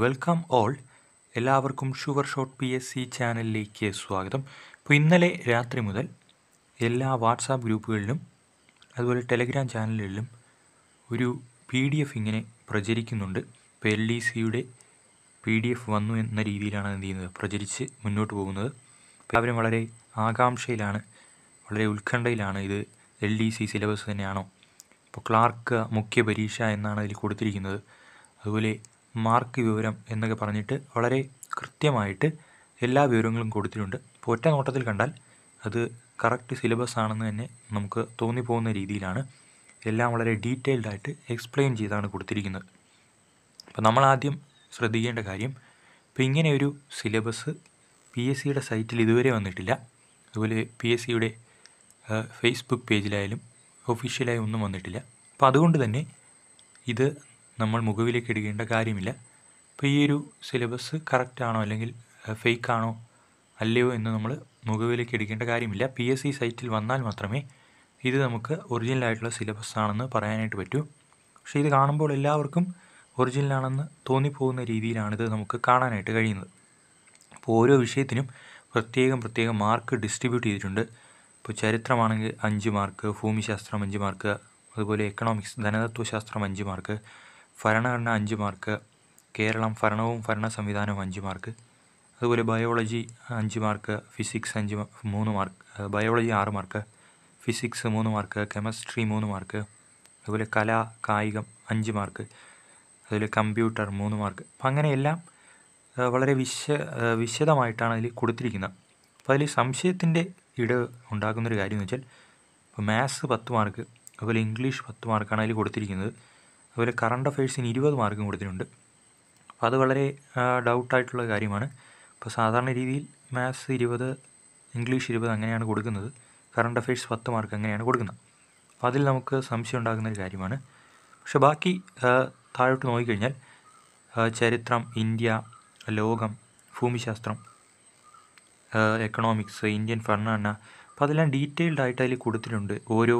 welcome all എല്ലാവർക്കും sure shot P S C ചാനലിലേക്ക് സ്വാഗതം ഇപ്പോൾ ഇന്നലെ രാത്രി മുതൽ എല്ലാ വാട്സാപ്പ് ഗ്രൂപ്പുകളിലും അതുപോലെ ടെലിഗ്രാം ചാനലുകളിലും ഒരു പി ഡി എഫ് ഇങ്ങനെ പ്രചരിക്കുന്നുണ്ട് ഇപ്പോൾ എൽ ഡി സിയുടെ പി ഡി എഫ് വന്നു എന്ന രീതിയിലാണ് എന്ത് ചെയ്യുന്നത് പ്രചരിച്ച് മുന്നോട്ട് പോകുന്നത് എല്ലാവരും വളരെ ആകാംക്ഷയിലാണ് വളരെ ഉത്കണ്ഠയിലാണ് ഇത് എൽ ഡി സി സിലബസ് തന്നെയാണോ ഇപ്പോൾ ക്ലാർക്ക് മുഖ്യ പരീക്ഷ എന്നാണ് അതിൽ കൊടുത്തിരിക്കുന്നത് അതുപോലെ മാർക്ക് വിവരം എന്നൊക്കെ പറഞ്ഞിട്ട് വളരെ കൃത്യമായിട്ട് എല്ലാ വിവരങ്ങളും കൊടുത്തിട്ടുണ്ട് ഇപ്പോൾ ഒറ്റ നോട്ടത്തിൽ കണ്ടാൽ അത് കറക്റ്റ് സിലബസ് ആണെന്ന് തന്നെ നമുക്ക് തോന്നിപ്പോകുന്ന രീതിയിലാണ് എല്ലാം വളരെ ഡീറ്റെയിൽഡായിട്ട് എക്സ്പ്ലെയിൻ ചെയ്താണ് കൊടുത്തിരിക്കുന്നത് അപ്പോൾ നമ്മൾ ആദ്യം ശ്രദ്ധിക്കേണ്ട കാര്യം ഇപ്പോൾ ഇങ്ങനെയൊരു സിലബസ് പി എസ് സിയുടെ സൈറ്റിൽ ഇതുവരെ വന്നിട്ടില്ല അതുപോലെ പി എസ് സിയുടെ ഫേസ്ബുക്ക് പേജിലായാലും ഒഫീഷ്യലായി ഒന്നും വന്നിട്ടില്ല അപ്പോൾ അതുകൊണ്ട് തന്നെ ഇത് നമ്മൾ മുഖവിലേക്ക് ഇടുകേണ്ട കാര്യമില്ല അപ്പോൾ ഈ ഒരു സിലബസ് കറക്റ്റാണോ അല്ലെങ്കിൽ ഫേക്കാണോ അല്ലയോ എന്ന് നമ്മൾ മുഖവിലേക്ക് എടുക്കേണ്ട കാര്യമില്ല പി എസ് സി സൈറ്റിൽ വന്നാൽ മാത്രമേ ഇത് നമുക്ക് ഒറിജിനലായിട്ടുള്ള സിലബസ് ആണെന്ന് പറയാനായിട്ട് പറ്റൂ പക്ഷേ ഇത് കാണുമ്പോൾ എല്ലാവർക്കും ഒറിജിനലാണെന്ന് തോന്നിപ്പോകുന്ന രീതിയിലാണ് ഇത് നമുക്ക് കാണാനായിട്ട് കഴിയുന്നത് അപ്പോൾ ഓരോ വിഷയത്തിനും പ്രത്യേകം പ്രത്യേകം മാർക്ക് ഡിസ്ട്രിബ്യൂട്ട് ചെയ്തിട്ടുണ്ട് ഇപ്പോൾ ചരിത്രമാണെങ്കിൽ അഞ്ച് മാർക്ക് ഭൂമിശാസ്ത്രം അഞ്ച് മാർക്ക് അതുപോലെ എക്കണോമിക്സ് ധനതത്വശാസ്ത്രം അഞ്ച് മാർക്ക് ഭരണഘടന അഞ്ച് മാർക്ക് കേരളം ഭരണവും ഭരണ സംവിധാനവും അഞ്ച് മാർക്ക് അതുപോലെ ബയോളജി അഞ്ച് മാർക്ക് ഫിസിക്സ് അഞ്ച് മൂന്ന് മാർക്ക് ബയോളജി ആറ് മാർക്ക് ഫിസിക്സ് മൂന്ന് മാർക്ക് കെമിസ്ട്രി മൂന്ന് മാർക്ക് അതുപോലെ കല കായികം അഞ്ച് മാർക്ക് അതുപോലെ കമ്പ്യൂട്ടർ മൂന്ന് മാർക്ക് അപ്പം അങ്ങനെയെല്ലാം വളരെ വിശ വിശദമായിട്ടാണ് അതിൽ കൊടുത്തിരിക്കുന്നത് അപ്പോൾ അതിൽ സംശയത്തിൻ്റെ ഇട ഉണ്ടാക്കുന്നൊരു കാര്യം എന്ന് വെച്ചാൽ ഇപ്പോൾ മാത്സ് പത്ത് മാർക്ക് അതുപോലെ ഇംഗ്ലീഷ് പത്ത് മാർക്കാണ് അതിൽ കൊടുത്തിരിക്കുന്നത് അതുപോലെ കറണ്ട് അഫയേഴ്സിന് ഇരുപത് മാർക്കും കൊടുത്തിട്ടുണ്ട് അപ്പോൾ അത് വളരെ ഡൗട്ടായിട്ടുള്ള കാര്യമാണ് അപ്പോൾ സാധാരണ രീതിയിൽ മാത്സ് ഇരുപത് ഇംഗ്ലീഷ് ഇരുപത് അങ്ങനെയാണ് കൊടുക്കുന്നത് കറണ്ട് അഫയേഴ്സ് പത്ത് മാർക്ക് അങ്ങനെയാണ് കൊടുക്കുന്നത് അപ്പോൾ അതിൽ നമുക്ക് സംശയം ഉണ്ടാകുന്ന ഒരു കാര്യമാണ് പക്ഷേ ബാക്കി താഴോട്ട് നോക്കിക്കഴിഞ്ഞാൽ ചരിത്രം ഇന്ത്യ ലോകം ഭൂമിശാസ്ത്രം എക്കണോമിക്സ് ഇന്ത്യൻ ഫർണാന അപ്പോൾ അതെല്ലാം ഡീറ്റെയിൽഡ് ആയിട്ട് അതിൽ കൊടുത്തിട്ടുണ്ട് ഓരോ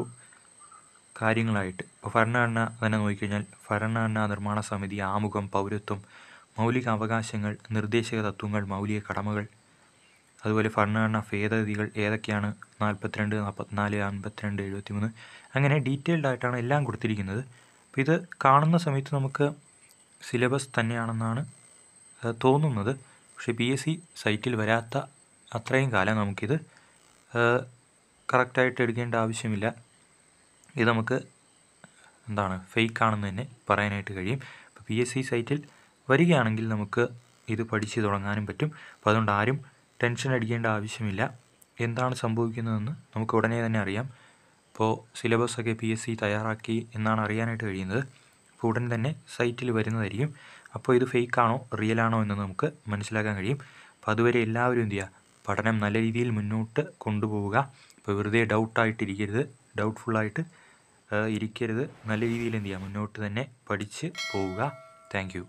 കാര്യങ്ങളായിട്ട് ഇപ്പോൾ ഭരണഘടന തന്നെ നോക്കിക്കഴിഞ്ഞാൽ ഭരണഘടനാ നിർമ്മാണ സമിതി ആമുഖം പൗരത്വം മൗലിക അവകാശങ്ങൾ നിർദ്ദേശക തത്വങ്ങൾ മൗലിക കടമകൾ അതുപോലെ ഭരണഘടനാ ഭേദഗതികൾ ഏതൊക്കെയാണ് നാൽപ്പത്തിരണ്ട് നാൽപ്പത്തിനാല് അൻപത്തിരണ്ട് എഴുപത്തിമൂന്ന് അങ്ങനെ ഡീറ്റെയിൽഡ് ആയിട്ടാണ് എല്ലാം കൊടുത്തിരിക്കുന്നത് അപ്പോൾ ഇത് കാണുന്ന സമയത്ത് നമുക്ക് സിലബസ് തന്നെയാണെന്നാണ് തോന്നുന്നത് പക്ഷേ ബി എസ് സി സൈറ്റിൽ വരാത്ത അത്രയും കാലം നമുക്കിത് കറക്റ്റായിട്ട് എടുക്കേണ്ട ആവശ്യമില്ല ഇത് നമുക്ക് എന്താണ് ഫേക്ക് ആണെന്ന് തന്നെ പറയാനായിട്ട് കഴിയും ഇപ്പോൾ പി എസ് സി സൈറ്റിൽ വരികയാണെങ്കിൽ നമുക്ക് ഇത് പഠിച്ച് തുടങ്ങാനും പറ്റും അപ്പോൾ അതുകൊണ്ട് ആരും ടെൻഷൻ അടിക്കേണ്ട ആവശ്യമില്ല എന്താണ് സംഭവിക്കുന്നതെന്ന് നമുക്ക് ഉടനെ തന്നെ അറിയാം ഇപ്പോൾ സിലബസൊക്കെ പി എസ് സി തയ്യാറാക്കി എന്നാണ് അറിയാനായിട്ട് കഴിയുന്നത് അപ്പോൾ ഉടൻ തന്നെ സൈറ്റിൽ വരുന്നതായിരിക്കും അപ്പോൾ ഇത് ഫേക്ക് ആണോ റിയൽ ആണോ എന്ന് നമുക്ക് മനസ്സിലാക്കാൻ കഴിയും അപ്പോൾ അതുവരെ എല്ലാവരും എന്ത് ചെയ്യുക പഠനം നല്ല രീതിയിൽ മുന്നോട്ട് കൊണ്ടുപോവുക ഇപ്പോൾ വെറുതെ ഡൗട്ടായിട്ടിരിക്കരുത് ഡൗട്ട്ഫുള്ളായിട്ട് ഇരിക്കരുത് നല്ല രീതിയിൽ എന്ത് ചെയ്യുക മുന്നോട്ട് തന്നെ പഠിച്ച് പോവുക താങ്ക്